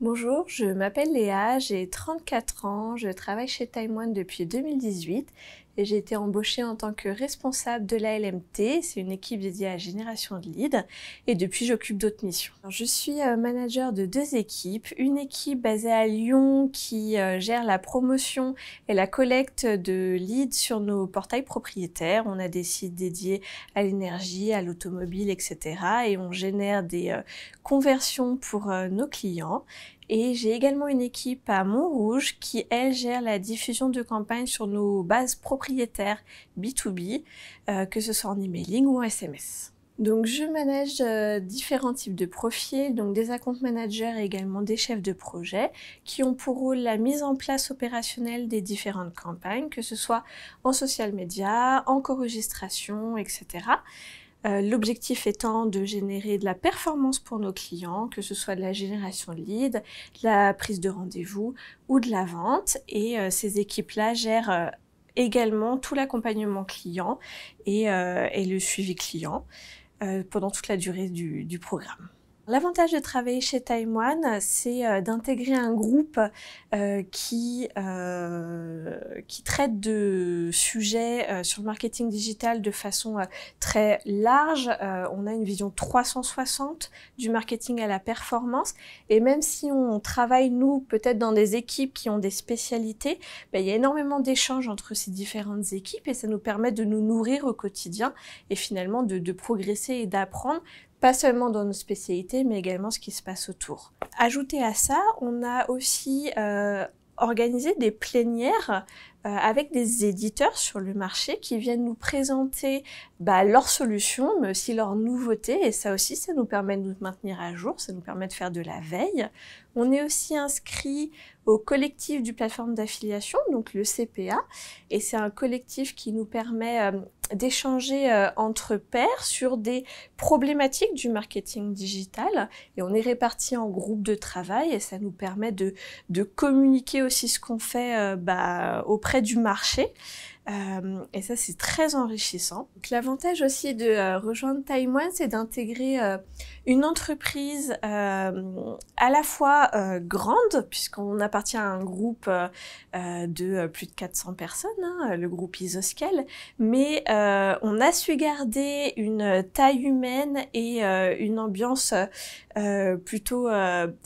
Bonjour, je m'appelle Léa, j'ai 34 ans, je travaille chez TimeOne depuis 2018 et j'ai été embauchée en tant que responsable de LMT, C'est une équipe dédiée à la génération de leads. Et depuis, j'occupe d'autres missions. je suis euh, manager de deux équipes. Une équipe basée à Lyon qui euh, gère la promotion et la collecte de leads sur nos portails propriétaires. On a des sites dédiés à l'énergie, à l'automobile, etc. Et on génère des euh, conversions pour nos clients. Et j'ai également une équipe à Montrouge qui, elle, gère la diffusion de campagnes sur nos bases propriétaires B2B, euh, que ce soit en emailing ou en SMS. Donc je manage euh, différents types de profils, donc des account managers et également des chefs de projet qui ont pour rôle la mise en place opérationnelle des différentes campagnes, que ce soit en social media, en co-registration, etc. Euh, l'objectif étant de générer de la performance pour nos clients, que ce soit de la génération lead, de la prise de rendez-vous ou de la vente. Et euh, ces équipes-là gèrent euh, également tout l'accompagnement client et, le suivi client pendant toute la durée du programme. L'avantage de travailler chez Taïwan, c'est euh, d'intégrer un groupe euh, qui, euh, qui traite de sujets sur le marketing digital de façon très large. on a une vision 360 du marketing à la performance. Et même si on travaille, nous, peut-être dans des équipes qui ont des spécialités, ben, il y a énormément d'échanges entre ces différentes équipes et ça nous permet de nous nourrir au quotidien et finalement de progresser et d'apprendre pas seulement dans nos spécialités, mais également ce qui se passe autour. Ajouté à ça, on a aussi euh, organisé des plénières euh, avec des éditeurs sur le marché qui viennent nous présenter bah, leurs solutions, mais aussi leurs nouveautés. Et ça aussi, ça nous permet de nous maintenir à jour, ça nous permet de faire de la veille. On est aussi inscrit au collectif du plateforme d'affiliation, donc le CPA. Et c'est un collectif qui nous permet euh, d'échanger euh, entre pairs sur des problématiques du marketing digital et on est réparti en groupes de travail et ça nous permet de, de communiquer aussi ce qu'on fait euh, bah, auprès du marché. Euh, et ça, c'est très enrichissant. L'avantage aussi de euh, rejoindre Taïwan, c'est d'intégrer euh, une entreprise à la fois grande, puisqu'on appartient à un groupe de plus de 400 personnes, hein, le groupe Isoscale, mais on a su garder une taille humaine et une ambiance plutôt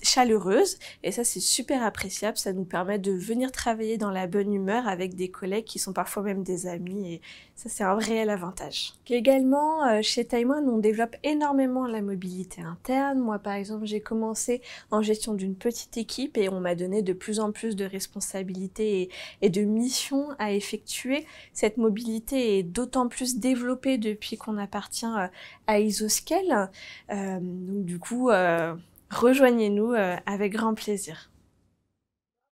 chaleureuse. Et ça, c'est super appréciable. Ça nous permet de venir travailler dans la bonne humeur avec des collègues qui sont parfois même des amis. Et ça, c'est un réel avantage. Également, euh, chez Taïwan, on développe énormément la mobilité interne. Moi, par exemple, j'ai commencé en gestion d'une petite équipe et on m'a donné de plus en plus de responsabilités et, de missions à effectuer. Cette mobilité est d'autant plus développée depuis qu'on appartient euh, à Isoscale. Euh, donc, du coup, rejoignez-nous avec grand plaisir.